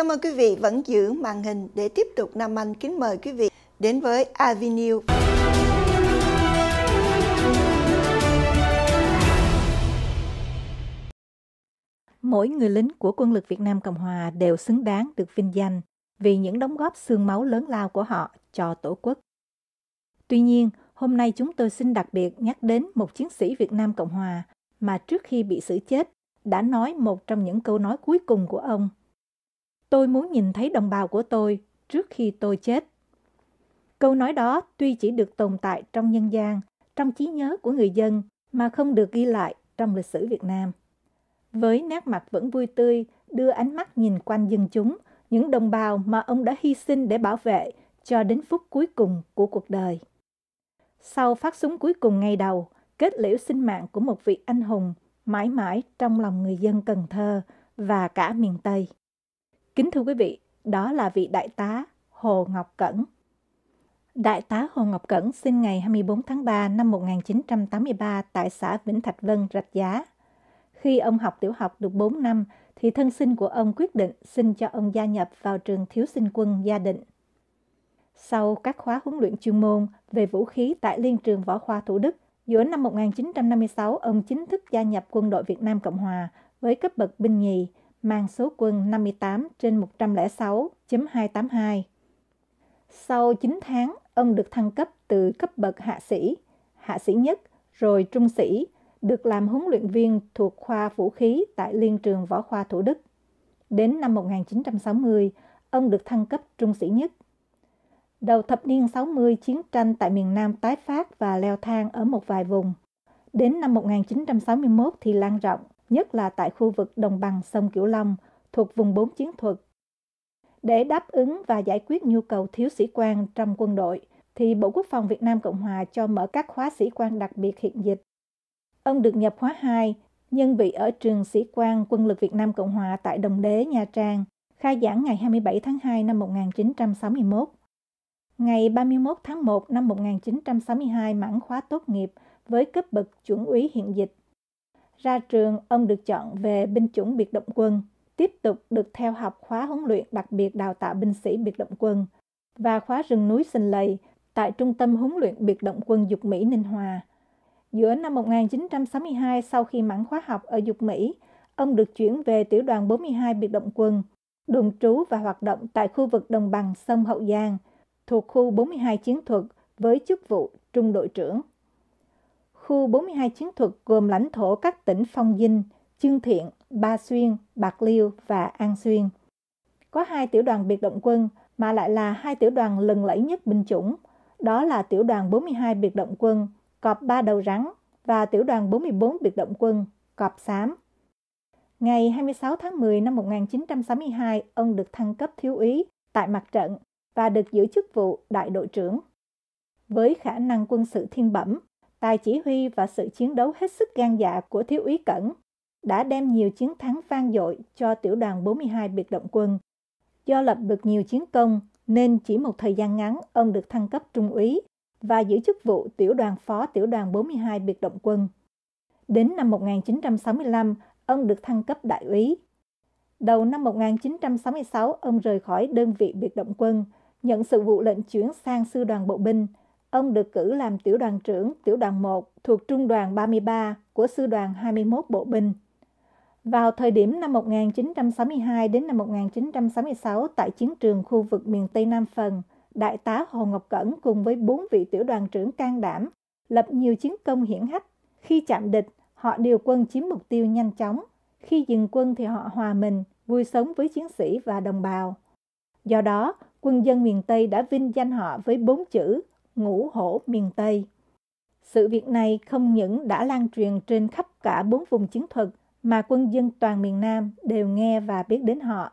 Cảm ơn quý vị vẫn giữ màn hình để tiếp tục Nam Anh kính mời quý vị đến với Avenue. Mỗi người lính của quân lực Việt Nam Cộng Hòa đều xứng đáng được vinh danh vì những đóng góp xương máu lớn lao của họ cho Tổ quốc. Tuy nhiên, hôm nay chúng tôi xin đặc biệt nhắc đến một chiến sĩ Việt Nam Cộng Hòa mà trước khi bị xử chết đã nói một trong những câu nói cuối cùng của ông – Tôi muốn nhìn thấy đồng bào của tôi trước khi tôi chết. Câu nói đó tuy chỉ được tồn tại trong nhân gian, trong trí nhớ của người dân mà không được ghi lại trong lịch sử Việt Nam. Với nét mặt vẫn vui tươi, đưa ánh mắt nhìn quanh dân chúng, những đồng bào mà ông đã hy sinh để bảo vệ cho đến phút cuối cùng của cuộc đời. Sau phát súng cuối cùng ngày đầu, kết liễu sinh mạng của một vị anh hùng mãi mãi trong lòng người dân Cần Thơ và cả miền Tây. Kính thưa quý vị, đó là vị đại tá Hồ Ngọc Cẩn. Đại tá Hồ Ngọc Cẩn sinh ngày 24 tháng 3 năm 1983 tại xã Vĩnh Thạch Vân, Rạch Giá. Khi ông học tiểu học được 4 năm, thì thân sinh của ông quyết định xin cho ông gia nhập vào trường thiếu sinh quân gia định. Sau các khóa huấn luyện chuyên môn về vũ khí tại Liên trường Võ khoa Thủ Đức, giữa năm 1956 ông chính thức gia nhập quân đội Việt Nam Cộng Hòa với cấp bậc binh nhì, mang số quân 58 trên 106.282. Sau 9 tháng, ông được thăng cấp từ cấp bậc hạ sĩ, hạ sĩ nhất, rồi trung sĩ, được làm huấn luyện viên thuộc khoa vũ khí tại Liên trường Võ khoa Thủ Đức. Đến năm 1960, ông được thăng cấp trung sĩ nhất. Đầu thập niên 60, chiến tranh tại miền Nam tái phát và leo thang ở một vài vùng. Đến năm 1961 thì lan rộng, nhất là tại khu vực đồng bằng sông Cửu Long thuộc vùng 4 chiến thuật. Để đáp ứng và giải quyết nhu cầu thiếu sĩ quan trong quân đội, thì Bộ Quốc phòng Việt Nam Cộng Hòa cho mở các khóa sĩ quan đặc biệt hiện dịch. Ông được nhập khóa 2, nhân vị ở trường sĩ quan quân lực Việt Nam Cộng Hòa tại Đồng Đế, Nha Trang, khai giảng ngày 27 tháng 2 năm 1961. Ngày 31 tháng 1 năm 1962 mãn khóa tốt nghiệp với cấp bậc chuẩn úy hiện dịch ra trường, ông được chọn về binh chủng biệt động quân, tiếp tục được theo học khóa huấn luyện đặc biệt đào tạo binh sĩ biệt động quân và khóa rừng núi Sinh Lầy tại Trung tâm huấn luyện biệt động quân Dục Mỹ Ninh Hòa. Giữa năm 1962, sau khi mãn khóa học ở Dục Mỹ, ông được chuyển về tiểu đoàn 42 biệt động quân, đồn trú và hoạt động tại khu vực đồng bằng sông Hậu Giang, thuộc khu 42 chiến thuật với chức vụ trung đội trưởng khu 42 chiến thuật gồm lãnh thổ các tỉnh Phong Dinh, Chương Thiện, Ba Xuyên, Bạc Liêu và An Xuyên. Có hai tiểu đoàn biệt động quân mà lại là hai tiểu đoàn lừng lẫy nhất binh chủng, đó là tiểu đoàn 42 biệt động quân, cọp ba đầu rắn và tiểu đoàn 44 biệt động quân, cọp xám. Ngày 26 tháng 10 năm 1962, ông được thăng cấp thiếu úy tại mặt trận và được giữ chức vụ đại đội trưởng. Với khả năng quân sự thiên bẩm, tài chỉ huy và sự chiến đấu hết sức gan dạ của thiếu úy Cẩn đã đem nhiều chiến thắng vang dội cho tiểu đoàn 42 biệt động quân. Do lập được nhiều chiến công nên chỉ một thời gian ngắn ông được thăng cấp trung úy và giữ chức vụ tiểu đoàn phó tiểu đoàn 42 biệt động quân. Đến năm 1965, ông được thăng cấp đại úy. Đầu năm 1966, ông rời khỏi đơn vị biệt động quân, nhận sự vụ lệnh chuyển sang sư đoàn bộ binh – Ông được cử làm tiểu đoàn trưởng tiểu đoàn 1 thuộc trung đoàn 33 của sư đoàn 21 bộ binh. Vào thời điểm năm 1962 đến năm 1966 tại chiến trường khu vực miền Tây Nam Phần, Đại tá Hồ Ngọc Cẩn cùng với bốn vị tiểu đoàn trưởng can đảm lập nhiều chiến công hiển hách. Khi chạm địch, họ điều quân chiếm mục tiêu nhanh chóng. Khi dừng quân thì họ hòa mình, vui sống với chiến sĩ và đồng bào. Do đó, quân dân miền Tây đã vinh danh họ với bốn chữ ngũ hổ miền Tây. Sự việc này không những đã lan truyền trên khắp cả bốn vùng chiến thuật mà quân dân toàn miền Nam đều nghe và biết đến họ.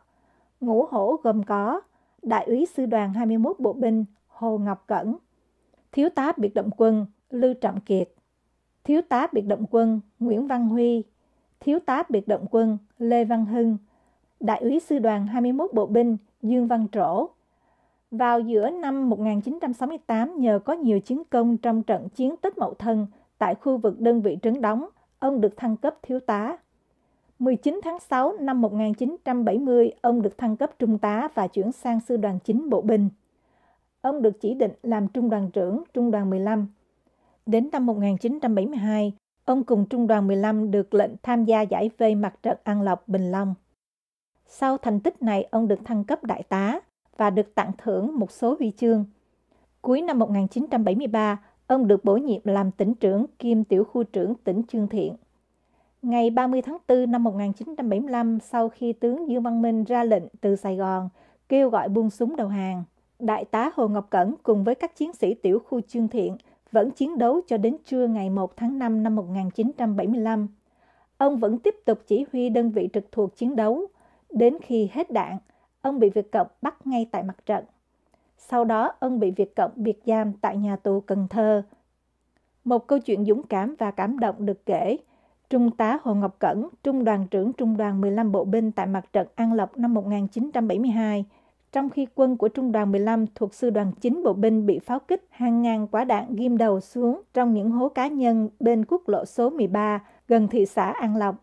Ngũ hổ gồm có Đại úy Sư đoàn 21 Bộ binh Hồ Ngọc Cẩn, Thiếu tá Biệt động quân Lưu Trọng Kiệt, Thiếu tá Biệt động quân Nguyễn Văn Huy, Thiếu tá Biệt động quân Lê Văn Hưng, Đại úy Sư đoàn 21 Bộ binh Dương Văn Trổ, vào giữa năm 1968, nhờ có nhiều chiến công trong trận chiến Tết Mậu Thân tại khu vực đơn vị trấn đóng, ông được thăng cấp thiếu tá. 19 tháng 6 năm 1970, ông được thăng cấp trung tá và chuyển sang sư đoàn chính bộ binh. Ông được chỉ định làm trung đoàn trưởng trung đoàn 15. Đến năm 1972, ông cùng trung đoàn 15 được lệnh tham gia giải vây mặt trận An Lộc Bình Long. Sau thành tích này, ông được thăng cấp đại tá – và được tặng thưởng một số huy chương. Cuối năm 1973, ông được bổ nhiệm làm tỉnh trưởng kiêm tiểu khu trưởng tỉnh Trương Thiện. Ngày 30 tháng 4 năm 1975, sau khi tướng Dương Văn Minh ra lệnh từ Sài Gòn kêu gọi buông súng đầu hàng, Đại tá Hồ Ngọc Cẩn cùng với các chiến sĩ tiểu khu Trương Thiện vẫn chiến đấu cho đến trưa ngày 1 tháng 5 năm 1975. Ông vẫn tiếp tục chỉ huy đơn vị trực thuộc chiến đấu. Đến khi hết đạn, ông bị Việt Cộng bắt ngay tại mặt trận. Sau đó, ông bị Việt Cộng biệt giam tại nhà tù Cần Thơ. Một câu chuyện dũng cảm và cảm động được kể. Trung tá Hồ Ngọc Cẩn, trung đoàn trưởng trung đoàn 15 bộ binh tại mặt trận An Lộc năm 1972, trong khi quân của trung đoàn 15 thuộc sư đoàn 9 bộ binh bị pháo kích hàng ngàn quả đạn ghim đầu xuống trong những hố cá nhân bên quốc lộ số 13 gần thị xã An Lộc,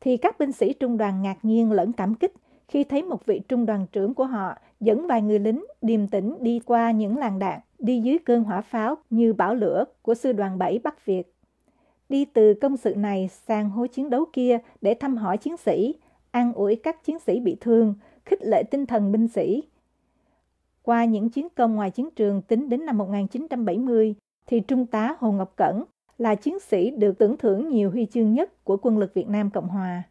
thì các binh sĩ trung đoàn ngạc nhiên lẫn cảm kích khi thấy một vị trung đoàn trưởng của họ dẫn vài người lính điềm tĩnh đi qua những làng đạn, đi dưới cơn hỏa pháo như bão lửa của sư đoàn 7 Bắc Việt. Đi từ công sự này sang hố chiến đấu kia để thăm hỏi chiến sĩ, an ủi các chiến sĩ bị thương, khích lệ tinh thần binh sĩ. Qua những chiến công ngoài chiến trường tính đến năm 1970, thì Trung tá Hồ Ngọc Cẩn là chiến sĩ được tưởng thưởng nhiều huy chương nhất của quân lực Việt Nam Cộng Hòa.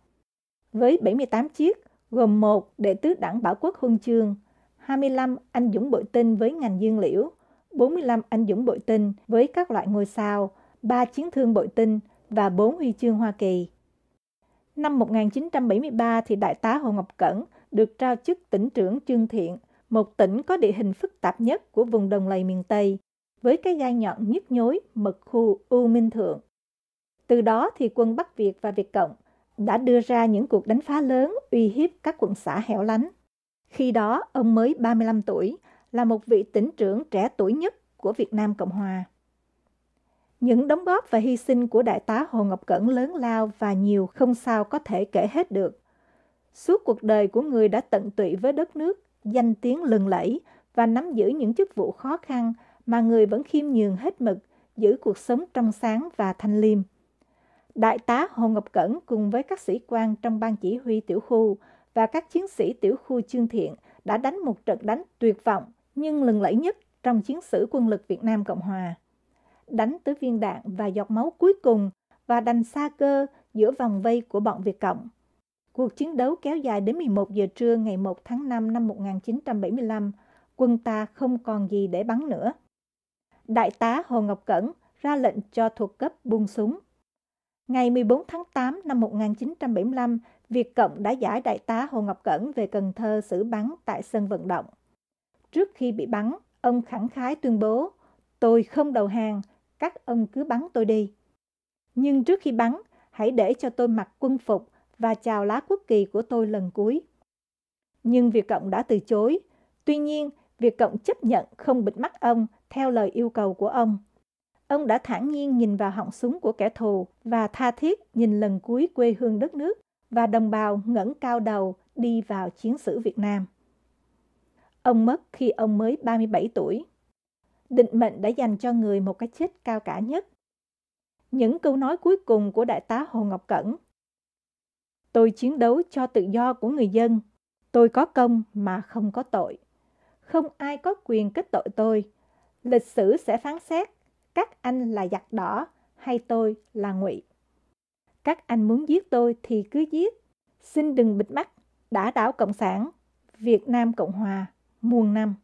Với 78 chiếc, gồm một đệ tứ đảng Bảo Quốc Huân Chương, 25 anh dũng bội tinh với ngành dương liễu, 45 anh dũng bội tinh với các loại ngôi sao, 3 chiến thương bội tinh và 4 huy chương Hoa Kỳ. Năm 1973 thì Đại tá Hồ Ngọc Cẩn được trao chức tỉnh trưởng Trương Thiện, một tỉnh có địa hình phức tạp nhất của vùng đồng lầy miền Tây, với cái gai nhọn nhức nhối mật khu U Minh Thượng. Từ đó thì quân Bắc Việt và Việt Cộng đã đưa ra những cuộc đánh phá lớn uy hiếp các quận xã hẻo lánh. Khi đó, ông mới 35 tuổi, là một vị tỉnh trưởng trẻ tuổi nhất của Việt Nam Cộng Hòa. Những đóng góp và hy sinh của Đại tá Hồ Ngọc Cẩn lớn lao và nhiều không sao có thể kể hết được. Suốt cuộc đời của người đã tận tụy với đất nước, danh tiếng lừng lẫy và nắm giữ những chức vụ khó khăn mà người vẫn khiêm nhường hết mực, giữ cuộc sống trong sáng và thanh liêm. Đại tá Hồ Ngọc Cẩn cùng với các sĩ quan trong ban chỉ huy tiểu khu và các chiến sĩ tiểu khu chương thiện đã đánh một trận đánh tuyệt vọng nhưng lừng lẫy nhất trong chiến sử quân lực Việt Nam Cộng Hòa. Đánh tới viên đạn và giọt máu cuối cùng và đành xa cơ giữa vòng vây của bọn Việt Cộng. Cuộc chiến đấu kéo dài đến 11 giờ trưa ngày 1 tháng 5 năm 1975, quân ta không còn gì để bắn nữa. Đại tá Hồ Ngọc Cẩn ra lệnh cho thuộc cấp buông súng Ngày 14 tháng 8 năm 1975, Việt Cộng đã giải đại tá Hồ Ngọc Cẩn về Cần Thơ xử bắn tại sân vận động. Trước khi bị bắn, ông khẳng khái tuyên bố, tôi không đầu hàng, các ông cứ bắn tôi đi. Nhưng trước khi bắn, hãy để cho tôi mặc quân phục và chào lá quốc kỳ của tôi lần cuối. Nhưng Việt Cộng đã từ chối. Tuy nhiên, Việt Cộng chấp nhận không bịt mắt ông theo lời yêu cầu của ông – Ông đã thản nhiên nhìn vào họng súng của kẻ thù và tha thiết nhìn lần cuối quê hương đất nước và đồng bào ngẩng cao đầu đi vào chiến sử Việt Nam. Ông mất khi ông mới 37 tuổi. Định mệnh đã dành cho người một cái chết cao cả nhất. Những câu nói cuối cùng của Đại tá Hồ Ngọc Cẩn Tôi chiến đấu cho tự do của người dân. Tôi có công mà không có tội. Không ai có quyền kết tội tôi. Lịch sử sẽ phán xét các anh là giặc đỏ hay tôi là ngụy. Các anh muốn giết tôi thì cứ giết. Xin đừng bịt mắt, đã đảo Cộng sản, Việt Nam Cộng Hòa, muôn năm.